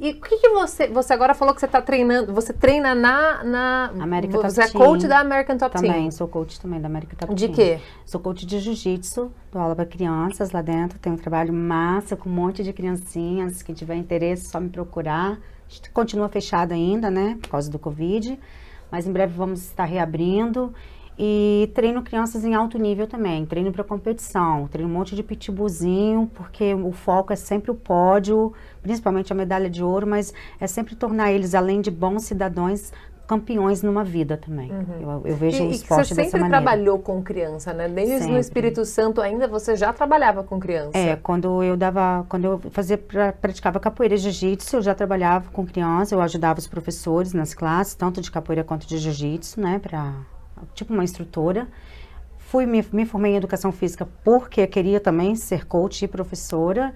E o que, que, você. Você agora falou que você está treinando. Você treina na. na América Top Você é coach da American Top também, Team. Também, sou coach também da América Top de Team. De quê? Sou coach de jiu-jitsu, dou aula para crianças lá dentro. Tenho um trabalho massa com um monte de criancinhas. Quem tiver interesse, só me procurar. A gente continua fechado ainda, né? Por causa do Covid. Mas em breve vamos estar reabrindo. E treino crianças em alto nível também, treino para competição, treino um monte de pitbullzinho, porque o foco é sempre o pódio, principalmente a medalha de ouro, mas é sempre tornar eles, além de bons cidadãos, campeões numa vida também. Uhum. Eu, eu, vejo e, o esporte dessa maneira. você sempre trabalhou com criança, né? Desde sempre. no Espírito Santo ainda você já trabalhava com criança. É, quando eu dava, quando eu fazia praticava capoeira e jiu-jitsu, eu já trabalhava com criança, eu ajudava os professores nas classes, tanto de capoeira quanto de jiu-jitsu, né, para tipo uma instrutora. Fui, me, me formei em educação física porque queria também ser coach e professora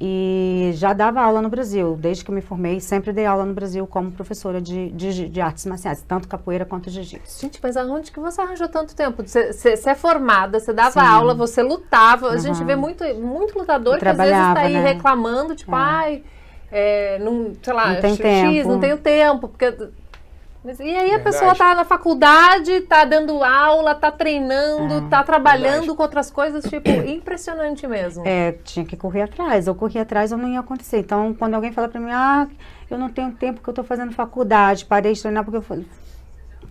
e já dava aula no Brasil, desde que me formei, sempre dei aula no Brasil como professora de, de, de artes marciais, tanto capoeira quanto jiu-jitsu. Gente, mas aonde que você arranjou tanto tempo? Você é formada, você dava Sim. aula, você lutava, uhum. a gente vê muito, muito lutador que às vezes está aí né? reclamando, tipo, é. ai, é, não, sei lá, não tem X, tempo. não tenho tempo, porque mas, e aí Verdade. a pessoa tá na faculdade, tá dando aula, tá treinando, hum, tá trabalhando verdade. com outras coisas, tipo, impressionante mesmo. É, tinha que correr atrás. Eu corri atrás, eu não ia acontecer. Então, quando alguém fala para mim, ah, eu não tenho tempo que eu tô fazendo faculdade, parei de treinar porque eu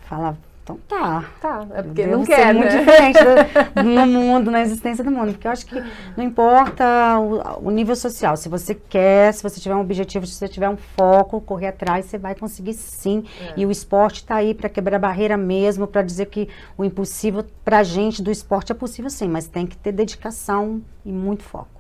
falava, então tá. Tá, é porque Devo não quer, ser né? muito diferente do, no mundo, na existência do mundo. Porque eu acho que não importa o, o, nível social. Se você quer, se você tiver um objetivo, se você tiver um foco, correr atrás, você vai conseguir sim. É. E o esporte está aí para quebrar a barreira mesmo, para dizer que o impossível pra gente do esporte é possível sim, mas tem que ter dedicação e muito foco.